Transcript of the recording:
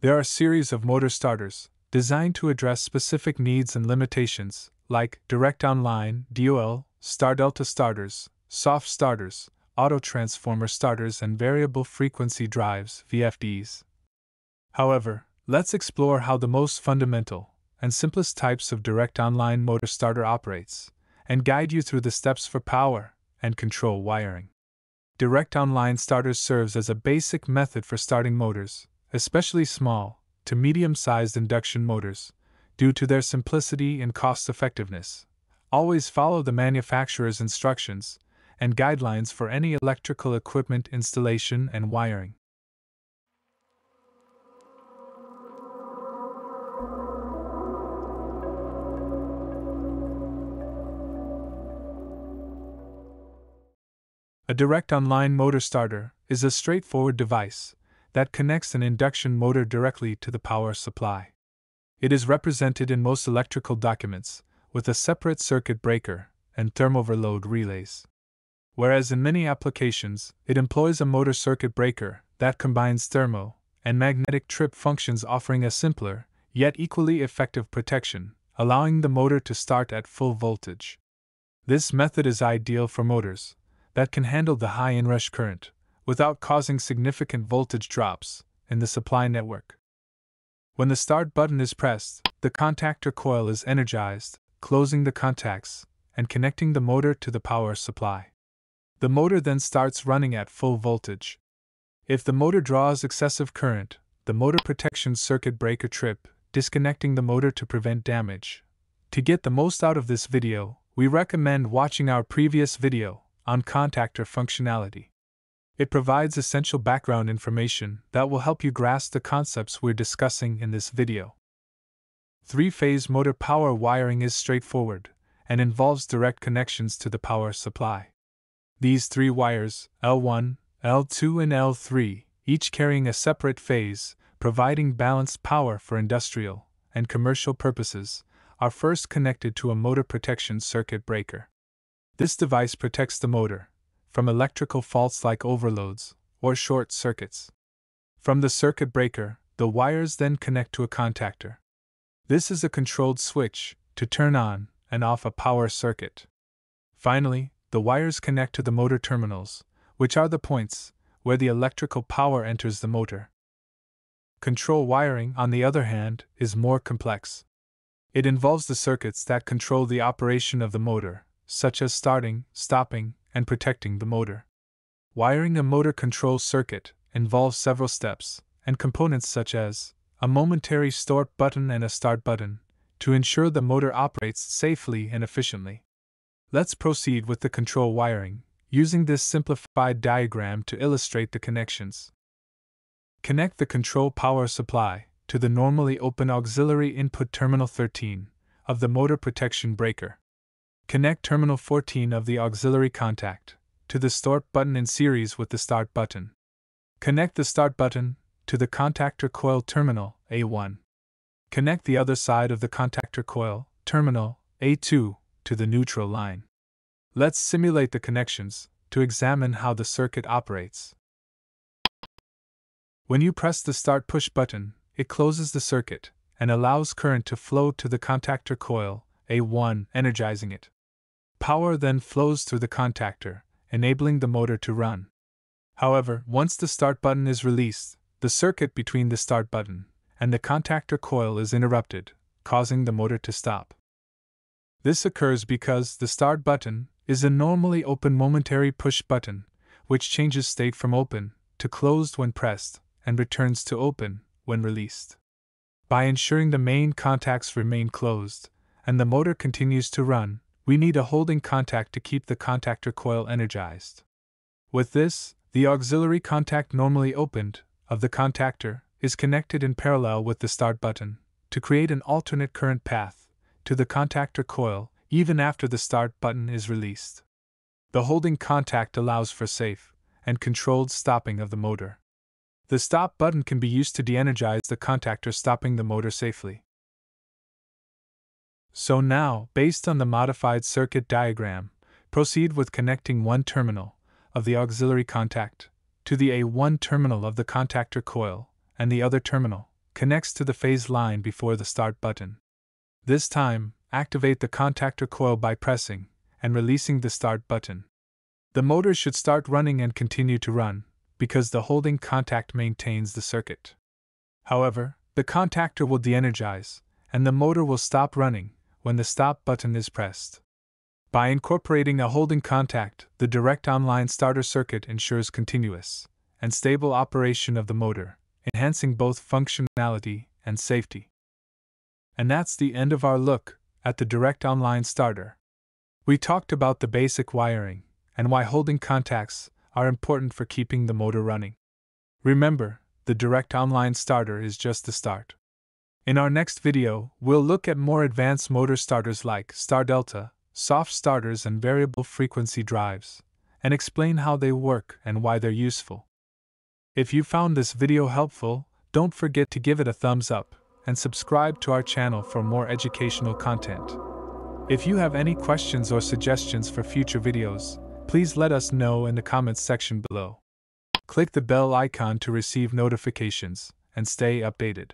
There are a series of motor starters, designed to address specific needs and limitations, like direct online DOL, star delta starters, soft starters, auto transformer starters, and variable frequency drives VFDs. However, let's explore how the most fundamental and simplest types of direct online motor starter operates, and guide you through the steps for power and control wiring. Direct online starters serves as a basic method for starting motors, especially small to medium sized induction motors, due to their simplicity and cost effectiveness. Always follow the manufacturer's instructions and guidelines for any electrical equipment installation and wiring. A direct online motor starter is a straightforward device that connects an induction motor directly to the power supply. It is represented in most electrical documents with a separate circuit breaker and thermoverload relays. Whereas in many applications, it employs a motor circuit breaker that combines thermo and magnetic trip functions, offering a simpler, yet equally effective protection, allowing the motor to start at full voltage. This method is ideal for motors that can handle the high inrush current without causing significant voltage drops in the supply network. When the start button is pressed, the contactor coil is energized, closing the contacts and connecting the motor to the power supply. The motor then starts running at full voltage. If the motor draws excessive current, the motor protection circuit breaker trip, disconnecting the motor to prevent damage. To get the most out of this video, we recommend watching our previous video on contactor functionality. It provides essential background information that will help you grasp the concepts we're discussing in this video. Three phase motor power wiring is straightforward and involves direct connections to the power supply. These three wires, L1, L2, and L3, each carrying a separate phase, providing balanced power for industrial and commercial purposes, are first connected to a motor protection circuit breaker. This device protects the motor from electrical faults like overloads or short circuits. From the circuit breaker, the wires then connect to a contactor. This is a controlled switch to turn on and off a power circuit. Finally, the wires connect to the motor terminals, which are the points where the electrical power enters the motor. Control wiring, on the other hand, is more complex. It involves the circuits that control the operation of the motor, such as starting, stopping, and protecting the motor. Wiring a motor control circuit involves several steps and components such as a momentary start button and a start button to ensure the motor operates safely and efficiently. Let's proceed with the control wiring, using this simplified diagram to illustrate the connections. Connect the control power supply to the normally open auxiliary input terminal 13 of the motor protection breaker. Connect terminal 14 of the auxiliary contact to the start button in series with the start button. Connect the start button to the contactor coil terminal A1. Connect the other side of the contactor coil terminal A2 to the neutral line. Let's simulate the connections to examine how the circuit operates. When you press the start push button, it closes the circuit and allows current to flow to the contactor coil A1, energizing it. Power then flows through the contactor, enabling the motor to run. However, once the start button is released, the circuit between the start button and the contactor coil is interrupted, causing the motor to stop. This occurs because the start button is a normally open momentary push button, which changes state from open to closed when pressed and returns to open when released. By ensuring the main contacts remain closed and the motor continues to run, we need a holding contact to keep the contactor coil energized. With this, the auxiliary contact normally opened, of the contactor, is connected in parallel with the start button, to create an alternate current path, to the contactor coil, even after the start button is released. The holding contact allows for safe and controlled stopping of the motor. The stop button can be used to de energize the contactor, stopping the motor safely. So now, based on the modified circuit diagram, proceed with connecting one terminal of the auxiliary contact to the A1 terminal of the contactor coil, and the other terminal connects to the phase line before the start button. This time, activate the contactor coil by pressing and releasing the start button. The motor should start running and continue to run, because the holding contact maintains the circuit. However, the contactor will deenergize, and the motor will stop running, when the stop button is pressed. By incorporating a holding contact, the direct online starter circuit ensures continuous and stable operation of the motor, enhancing both functionality and safety. And that's the end of our look at the direct online starter. We talked about the basic wiring and why holding contacts are important for keeping the motor running. Remember, the direct online starter is just the start. In our next video, we'll look at more advanced motor starters like star delta, soft starters, and variable frequency drives, and explain how they work and why they're useful. If you found this video helpful, don't forget to give it a thumbs up and subscribe to our channel for more educational content. If you have any questions or suggestions for future videos, please let us know in the comments section below. Click the bell icon to receive notifications and stay updated.